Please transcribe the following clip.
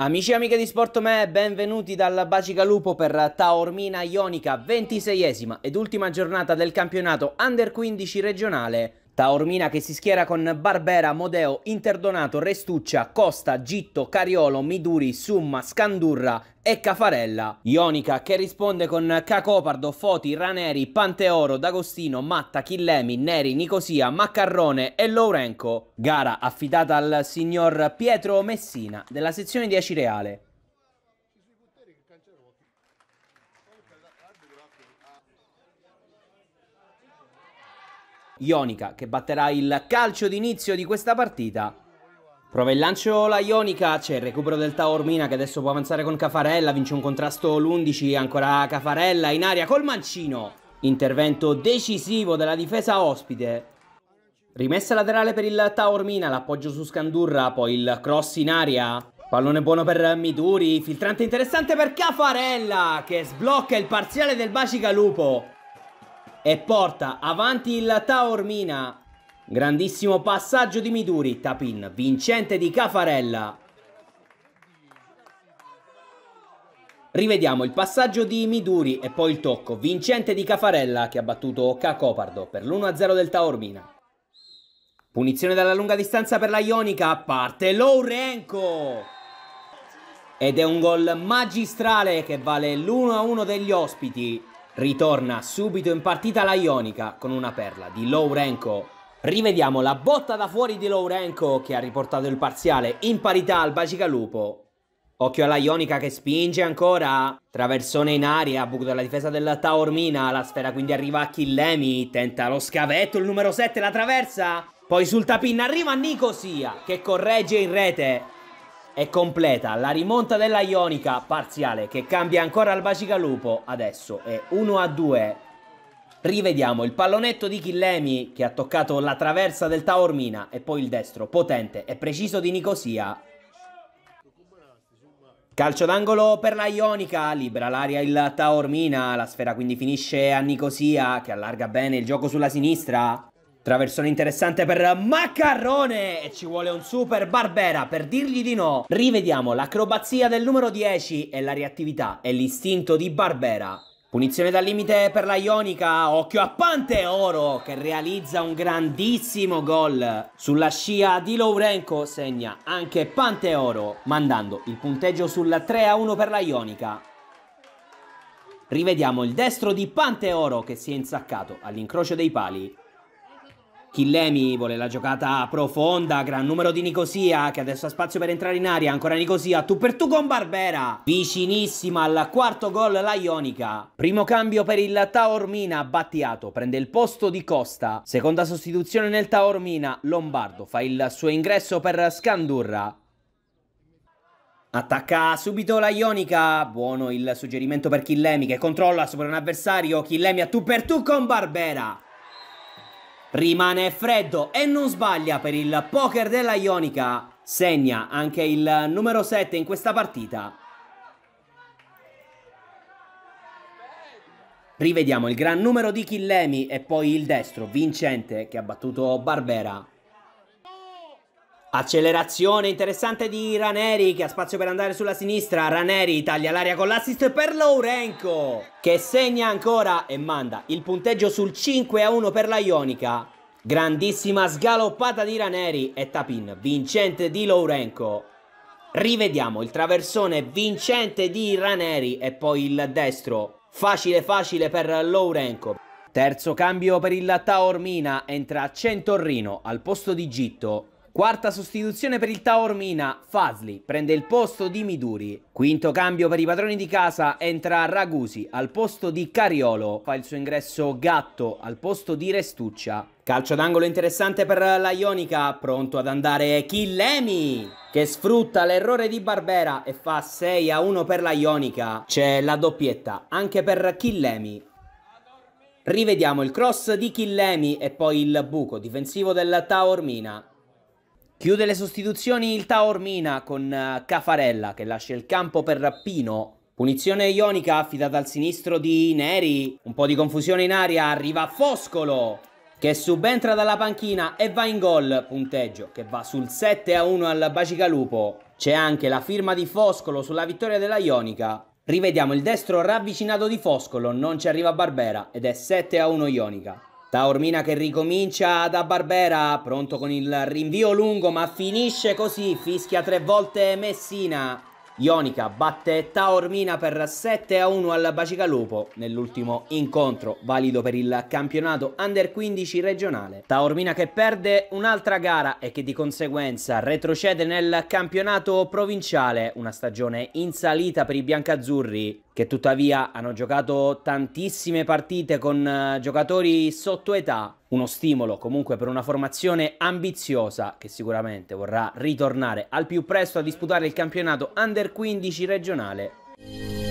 Amici e amiche di Sportome, benvenuti dalla Bacica Lupo per Taormina Ionica, ventiseiesima ed ultima giornata del campionato Under 15 regionale Taormina che si schiera con Barbera, Modeo, Interdonato, Restuccia, Costa, Gitto, Cariolo, Miduri, Summa, Scandurra e Cafarella. Ionica che risponde con Cacopardo, Foti, Raneri, Panteoro, D'Agostino, Matta, Chillemi, Neri, Nicosia, Maccarrone e Lourenco. Gara affidata al signor Pietro Messina della sezione 10 Reale. Ionica che batterà il calcio d'inizio di questa partita. Prova il lancio la Ionica, c'è il recupero del Taormina che adesso può avanzare con Cafarella, vince un contrasto l'11, ancora Cafarella in aria col mancino. Intervento decisivo della difesa ospite. Rimessa laterale per il Taormina, l'appoggio su Scandurra, poi il cross in aria. Pallone buono per Miduri, filtrante interessante per Cafarella che sblocca il parziale del Bacigalupo e porta avanti il Taormina. Grandissimo passaggio di Miduri, Tapin, vincente di Cafarella. Rivediamo il passaggio di Miduri e poi il tocco, vincente di Cafarella che ha battuto Cacopardo per l'1-0 del Taormina. Punizione dalla lunga distanza per la Ionica, parte Lourenco! Ed è un gol magistrale che vale l'1-1 degli ospiti. Ritorna subito in partita la Ionica con una perla di Lourenco. Rivediamo la botta da fuori di Lourenco che ha riportato il parziale in parità al Bacigalupo. Occhio alla Ionica che spinge ancora. Traversone in aria, buco della difesa della Taormina. La sfera quindi arriva a Killemi. Tenta lo scavetto, il numero 7 la traversa. Poi sul tapin arriva Nicosia che corregge in rete e completa la rimonta della Ionica parziale che cambia ancora al Bacigalupo adesso è 1 a 2 rivediamo il pallonetto di Chillemi che ha toccato la traversa del Taormina e poi il destro potente e preciso di Nicosia Calcio d'angolo per la Ionica, libera l'aria il Taormina, la sfera quindi finisce a Nicosia che allarga bene il gioco sulla sinistra. Traversone interessante per Maccarrone e ci vuole un super Barbera per dirgli di no. Rivediamo l'acrobazia del numero 10 e la reattività e l'istinto di Barbera. Punizione dal limite per la Ionica, occhio a Panteoro che realizza un grandissimo gol. Sulla scia di Lourenco segna anche Panteoro mandando il punteggio sul 3-1 per la Ionica. Rivediamo il destro di Panteoro che si è insaccato all'incrocio dei pali. Chillemi vuole la giocata profonda, gran numero di Nicosia che adesso ha spazio per entrare in aria, ancora Nicosia, tu per tu con Barbera, vicinissima al quarto gol la Ionica. Primo cambio per il Taormina, Battiato prende il posto di Costa, seconda sostituzione nel Taormina, Lombardo fa il suo ingresso per Scandurra. Attacca subito la Ionica, buono il suggerimento per Chillemi che controlla sopra un avversario, Chillemi a tu per tu con Barbera. Rimane freddo e non sbaglia per il poker della Ionica. Segna anche il numero 7 in questa partita. Rivediamo il gran numero di Killemi e poi il destro, Vincente, che ha battuto Barbera. Accelerazione interessante di Raneri che ha spazio per andare sulla sinistra. Raneri taglia l'aria con l'assist per Lourenco che segna ancora e manda il punteggio sul 5 a 1 per la Ionica. Grandissima sgaloppata di Raneri e Tapin vincente di Lourenco. Rivediamo il traversone vincente di Raneri e poi il destro. Facile facile per Lourenco. Terzo cambio per il Taormina entra Centorrino al posto di Gitto. Quarta sostituzione per il Taormina, Fasli prende il posto di Miduri. Quinto cambio per i padroni di casa, entra Ragusi al posto di Cariolo, fa il suo ingresso Gatto al posto di Restuccia. Calcio d'angolo interessante per la Ionica, pronto ad andare Chillemi che sfrutta l'errore di Barbera e fa 6 a 1 per la Ionica. C'è la doppietta anche per Chillemi. Rivediamo il cross di Chillemi e poi il buco difensivo del Taormina. Chiude le sostituzioni il Taormina con eh, Cafarella che lascia il campo per Rappino. Punizione ionica affidata al sinistro di Neri. Un po' di confusione in aria, arriva Foscolo che subentra dalla panchina e va in gol. Punteggio che va sul 7 a 1 al Bacigalupo. C'è anche la firma di Foscolo sulla vittoria della Ionica. Rivediamo il destro ravvicinato di Foscolo, non ci arriva Barbera ed è 7 a 1 Ionica. Taormina che ricomincia da Barbera, pronto con il rinvio lungo ma finisce così, fischia tre volte Messina. Ionica batte Taormina per 7 a 1 al Bacigalupo nell'ultimo incontro valido per il campionato under 15 regionale. Taormina che perde un'altra gara e che di conseguenza retrocede nel campionato provinciale, una stagione in salita per i biancazzurri che tuttavia hanno giocato tantissime partite con eh, giocatori sotto età, uno stimolo comunque per una formazione ambiziosa che sicuramente vorrà ritornare al più presto a disputare il campionato Under 15 regionale.